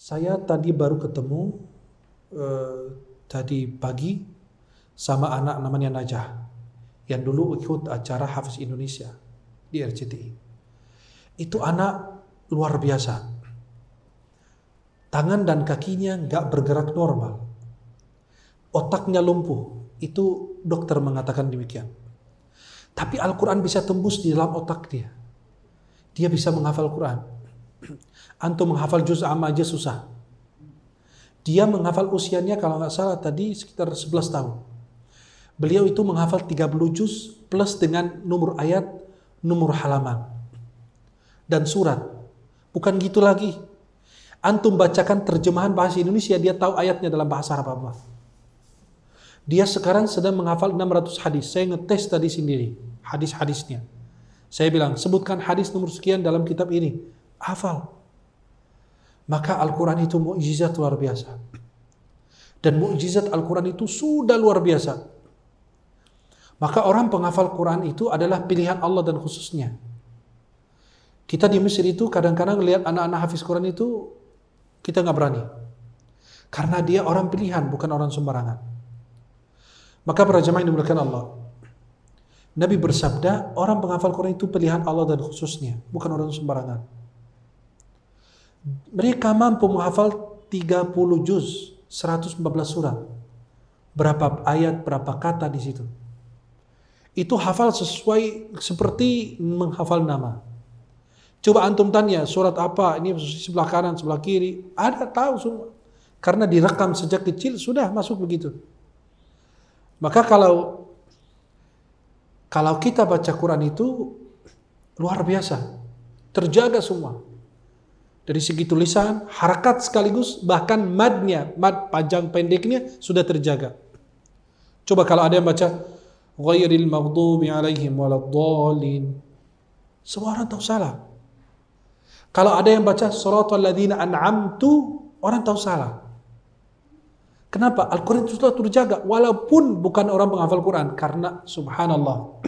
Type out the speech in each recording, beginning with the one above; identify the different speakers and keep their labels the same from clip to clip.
Speaker 1: Saya tadi baru ketemu eh, tadi pagi sama anak namanya Najah yang dulu ikut acara Hafiz Indonesia di RCTI. Itu anak luar biasa. Tangan dan kakinya nggak bergerak normal. Otaknya lumpuh. Itu dokter mengatakan demikian. Tapi Al-Quran bisa tembus di dalam otak dia. Dia bisa menghafal Quran Antum menghafal juz amma aja susah. Dia menghafal usianya kalau nggak salah tadi sekitar 11 tahun. Beliau itu menghafal 30 juz plus dengan nomor ayat, nomor halaman, dan surat. Bukan gitu lagi. Antum bacakan terjemahan bahasa Indonesia, dia tahu ayatnya dalam bahasa Arab apa. Dia sekarang sedang menghafal 600 hadis. Saya ngetes tadi sendiri hadis-hadisnya. Saya bilang, sebutkan hadis nomor sekian dalam kitab ini hafal. Maka Al-Quran itu mukjizat luar biasa. Dan mukjizat Al-Quran itu sudah luar biasa. Maka orang penghafal Quran itu adalah pilihan Allah dan khususnya. Kita di Mesir itu kadang-kadang lihat anak-anak hafiz Quran itu kita nggak berani. Karena dia orang pilihan, bukan orang sembarangan. Maka para jemaah yang memberikan Allah. Nabi bersabda, orang penghafal Quran itu pilihan Allah dan khususnya, bukan orang sembarangan. Mereka mampu menghafal 30 juz, 114 surat. Berapa ayat, berapa kata di situ. Itu hafal sesuai seperti menghafal nama. Coba antum tanya surat apa, ini sebelah kanan, sebelah kiri. Ada tahu semua. Karena direkam sejak kecil sudah masuk begitu. Maka kalau kalau kita baca Quran itu luar biasa. Terjaga semua. Dari segi tulisan, harakat sekaligus, bahkan madnya, mad panjang pendeknya sudah terjaga. Coba kalau ada yang baca, ghairil maghdubi alaihim waladhalin. Semua orang tahu salah. Kalau ada yang baca suratul ladhina an'amtu, orang tahu salah. Kenapa? Al-Quran itu sudah terjaga, walaupun bukan orang penghafal Quran. Karena subhanallah,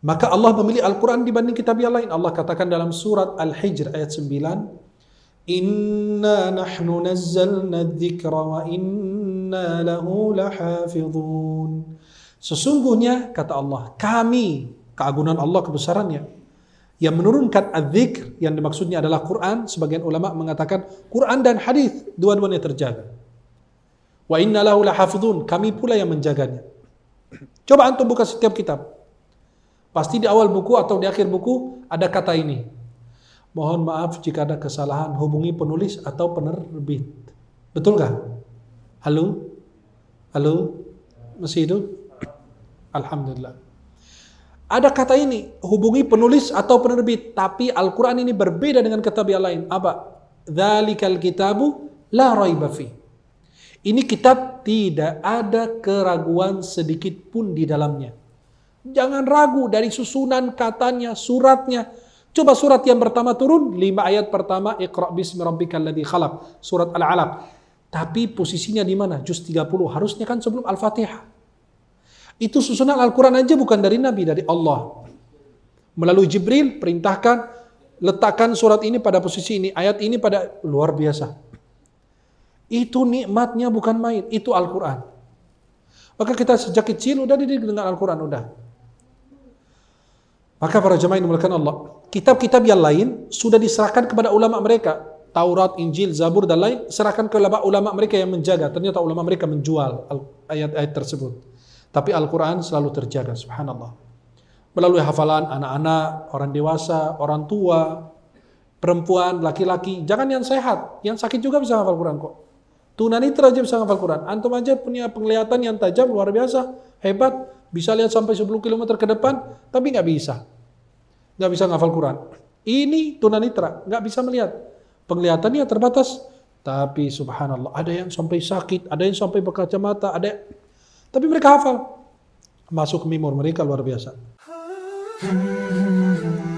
Speaker 1: maka Allah memilih Al-Quran dibanding kitab yang lain. Allah katakan dalam surat Al-Hijr ayat 9, Inna nahnu nazzalna dzikra wa inna lahu lahafidhun. Sesungguhnya, kata Allah, kami, keagungan Allah, kebesarannya, yang menurunkan adzikr yang dimaksudnya adalah Quran, sebagian ulama mengatakan Quran dan hadis dua-duanya terjaga. Wa inna lahu lahafidhun, kami pula yang menjaganya. Coba antum buka setiap kitab. Pasti di awal buku atau di akhir buku ada kata ini. Mohon maaf jika ada kesalahan, hubungi penulis atau penerbit. Betul nggak? Halo? Halo? Masih hidup? Alhamdulillah. Ada kata ini, hubungi penulis atau penerbit. Tapi Al-Quran ini berbeda dengan kitab yang lain. Apa? Dhalikal kitabu la raiba Ini kitab tidak ada keraguan sedikit pun di dalamnya. Jangan ragu dari susunan katanya, suratnya. Coba surat yang pertama turun, lima ayat pertama, Iqra bismi rabbikal ladzi khalaq, surat Al-Alaq. Tapi posisinya di mana? Juz 30, harusnya kan sebelum Al-Fatihah. Itu susunan Al-Quran aja bukan dari Nabi, dari Allah. Melalui Jibril, perintahkan, letakkan surat ini pada posisi ini, ayat ini pada, luar biasa. Itu nikmatnya bukan main, itu Al-Quran. Maka kita sejak kecil udah didengar Al-Quran, udah. Maka para jemaah yang dimuliakan Allah, kitab-kitab yang lain sudah diserahkan kepada ulama mereka. Taurat, Injil, Zabur dan lain serahkan ke ulama mereka yang menjaga. Ternyata ulama mereka menjual ayat-ayat tersebut. Tapi Al-Qur'an selalu terjaga, subhanallah. Melalui hafalan anak-anak, orang dewasa, orang tua, perempuan, laki-laki, jangan yang sehat, yang sakit juga bisa hafal Quran kok. Tunanitra aja bisa hafal Quran. Antum aja punya penglihatan yang tajam luar biasa, hebat. Bisa lihat sampai 10 km ke depan, tapi nggak bisa. Nggak bisa ngafal Quran. Ini tunanetra, nggak bisa melihat. Penglihatannya terbatas, tapi subhanallah, ada yang sampai sakit, ada yang sampai mata, ada yang... Tapi mereka hafal. Masuk mimur mereka luar biasa. Hmm.